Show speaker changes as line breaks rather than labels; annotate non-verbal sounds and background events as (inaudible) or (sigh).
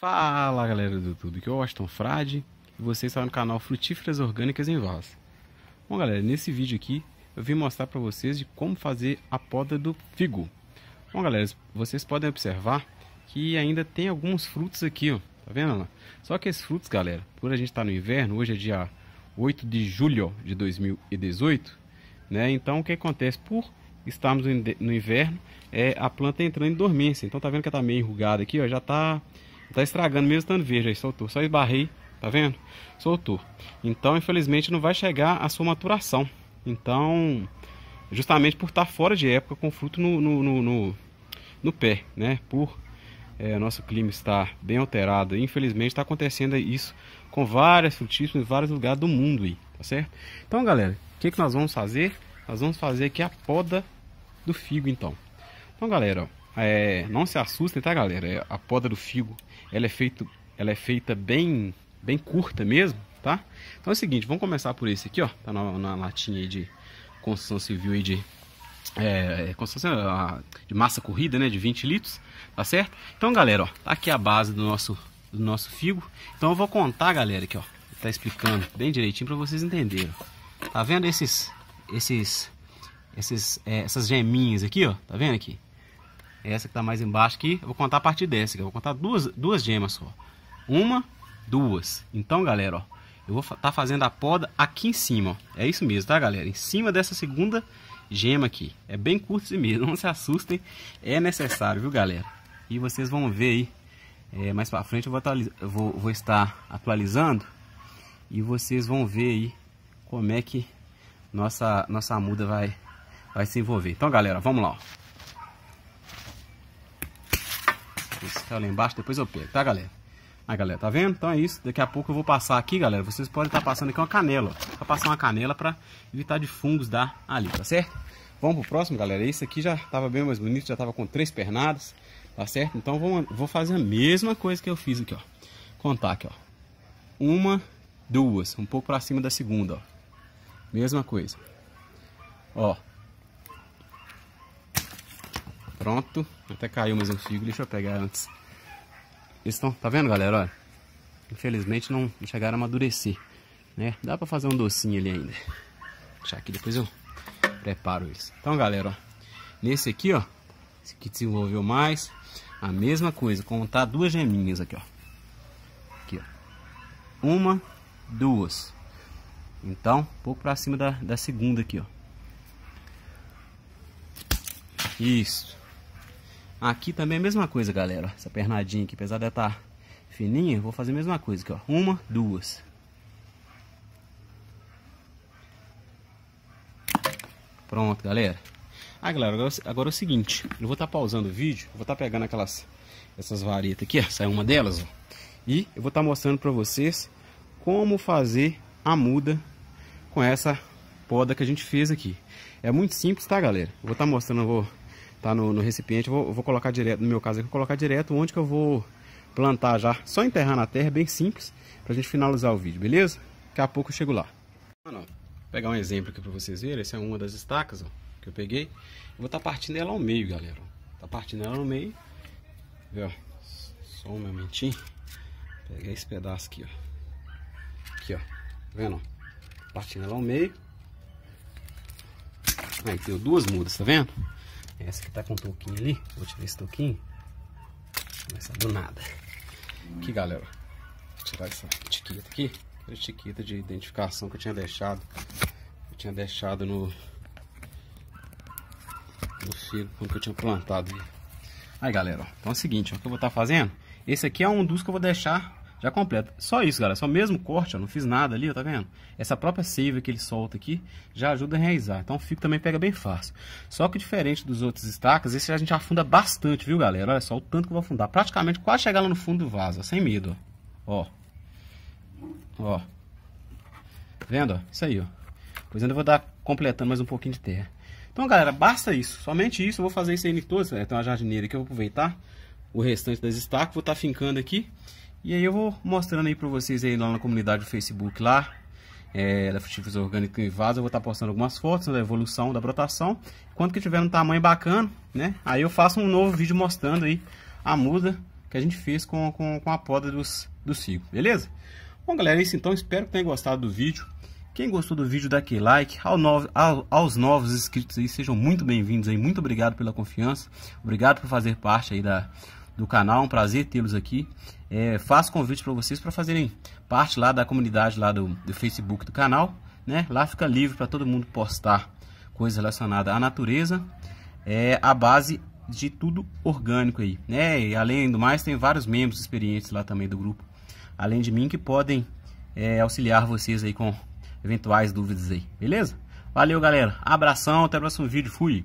Fala galera do YouTube, aqui é o Aston Frade e vocês estão no canal Frutíferas Orgânicas em Vaz. Bom galera, nesse vídeo aqui eu vim mostrar para vocês de como fazer a poda do figo. Bom galera, vocês podem observar que ainda tem alguns frutos aqui, ó, tá vendo? Lá? Só que esses frutos galera, por a gente estar tá no inverno, hoje é dia 8 de julho de 2018, né? Então o que acontece? Por estarmos no inverno, é a planta entrando em dormência, então tá vendo que ela tá meio enrugada aqui, ó, já tá Tá estragando mesmo estando verde aí, soltou. Só esbarrei, tá vendo? Soltou. Então, infelizmente, não vai chegar a sua maturação. Então, justamente por estar tá fora de época com o fruto no, no, no, no, no pé, né? Por é, nosso clima estar bem alterado. Infelizmente, está acontecendo isso com várias frutíferas em vários lugares do mundo aí, tá certo? Então, galera, o que, que nós vamos fazer? Nós vamos fazer aqui a poda do figo, então. Então, galera, ó. É, não se assustem, tá, galera? É, a poda do figo, ela é, feito, ela é feita bem, bem curta mesmo, tá? Então é o seguinte, vamos começar por esse aqui, ó. Tá na, na latinha aí de construção civil aí de... É, é construção de massa corrida, né? De 20 litros, tá certo? Então, galera, ó. Tá aqui a base do nosso, do nosso figo. Então eu vou contar, galera, aqui, ó. Tá explicando bem direitinho para vocês entenderem. Tá vendo esses... Esses... Esses, é, essas geminhas aqui, ó, tá vendo aqui? Essa que está mais embaixo aqui, eu vou contar a partir dessa Eu vou contar duas, duas gemas só. Uma, duas. Então, galera, ó. Eu vou estar tá fazendo a poda aqui em cima, ó. É isso mesmo, tá, galera? Em cima dessa segunda gema aqui. É bem curto esse mesmo, (laughs) não se assustem. É necessário, viu, galera? E vocês vão ver aí. É, mais pra frente eu vou, vou, vou estar atualizando. E vocês vão ver aí como é que nossa, nossa muda vai, vai se envolver. Então, galera, vamos lá, ó. Esse tá embaixo, depois eu pego, tá, galera? Aí, galera, tá vendo? Então é isso. Daqui a pouco eu vou passar aqui, galera. Vocês podem estar tá passando aqui uma canela, ó. Vou tá passar uma canela pra evitar de fungos dar ali, tá certo? Vamos pro próximo, galera. Esse aqui já tava bem mais bonito, já tava com três pernadas, tá certo? Então vou, vou fazer a mesma coisa que eu fiz aqui, ó. Contar aqui, ó. Uma, duas, um pouco pra cima da segunda, ó. Mesma coisa. Ó, Pronto. Até caiu mais um figo. Deixa eu pegar antes. Eles estão... Tá vendo, galera? Olha. Infelizmente não chegaram a amadurecer. Né? Dá pra fazer um docinho ali ainda. Deixa aqui, depois eu preparo eles. Então, galera, ó. Nesse aqui, ó. Esse aqui desenvolveu mais. A mesma coisa. Contar tá duas geminhas aqui, ó. Aqui, ó. Uma, duas. Então, um pouco pra cima da, da segunda aqui, ó. Isso. Aqui também é a mesma coisa, galera. Essa pernadinha aqui, apesar de estar fininha, vou fazer a mesma coisa aqui, ó. Uma, duas. Pronto, galera. Ah, galera, agora, é agora é o seguinte. Eu vou estar pausando o vídeo, vou estar pegando aquelas... Essas varetas aqui, ó. Saiu uma delas, ó. E eu vou estar mostrando para vocês como fazer a muda com essa poda que a gente fez aqui. É muito simples, tá, galera? Eu vou estar mostrando, vou tá no, no recipiente. Eu vou, vou, colocar direto, no meu caso aqui, eu vou colocar direto onde que eu vou plantar já. Só enterrar na terra, bem simples, pra gente finalizar o vídeo, beleza? Daqui a pouco eu chego lá. Mano, vou pegar um exemplo aqui pra vocês verem. Essa é uma das estacas, ó, que eu peguei. Eu vou estar tá partindo ela ao meio, galera. Tá partindo ela ao meio. Vê, ó. Só um momentinho. peguei esse pedaço aqui, ó. Aqui, ó. Tá vendo? Partindo ela ao meio. Aí, tem duas mudas, tá vendo? Essa que tá com um touquinho ali. Vou tirar esse touquinho. Começar do nada. Aqui, galera. Vou tirar essa etiqueta aqui. A etiqueta de identificação que eu tinha deixado. Eu tinha deixado no... No figo, quando eu tinha plantado. Aí, galera. Então é o seguinte, ó, o que eu vou estar tá fazendo... Esse aqui é um dos que eu vou deixar já completa. Só isso, galera. Só mesmo corte, ó. Não fiz nada ali, ó, tá vendo? Essa própria seiva que ele solta aqui já ajuda a realizar. Então fica também pega bem fácil. Só que diferente dos outros estacas, esse a gente afunda bastante, viu, galera? Olha só o tanto que eu vou afundar. Praticamente quase chegar lá no fundo do vaso, ó, sem medo, ó. Ó. Ó. Vendo, ó? Isso aí, ó. Pois ainda vou dar completando mais um pouquinho de terra. Então, galera, basta isso. Somente isso. Eu vou fazer isso aí em todos. Né? Tem uma jardineira que eu vou aproveitar o restante das estacas. Vou estar tá fincando aqui. E aí eu vou mostrando aí pra vocês aí lá na comunidade do Facebook lá, é, da é frutífera orgânica em vaso, eu vou estar tá postando algumas fotos né, da evolução, da brotação. Quando que tiver um tamanho bacana, né? Aí eu faço um novo vídeo mostrando aí a muda que a gente fez com, com, com a poda dos, do beleza? Bom, galera, é isso então. Espero que tenham gostado do vídeo. Quem gostou do vídeo, dá aquele like. Ao novo, ao, aos novos inscritos aí, sejam muito bem-vindos aí. Muito obrigado pela confiança. Obrigado por fazer parte aí da do canal, um prazer tê-los aqui. É, faço convite para vocês para fazerem parte lá da comunidade lá do, do Facebook do canal, né? Lá fica livre para todo mundo postar coisas relacionadas à natureza, é a base de tudo orgânico aí, né? E além do mais, tem vários membros experientes lá também do grupo, além de mim, que podem é, auxiliar vocês aí com eventuais dúvidas aí, beleza? Valeu, galera. Abração, até o próximo vídeo. Fui!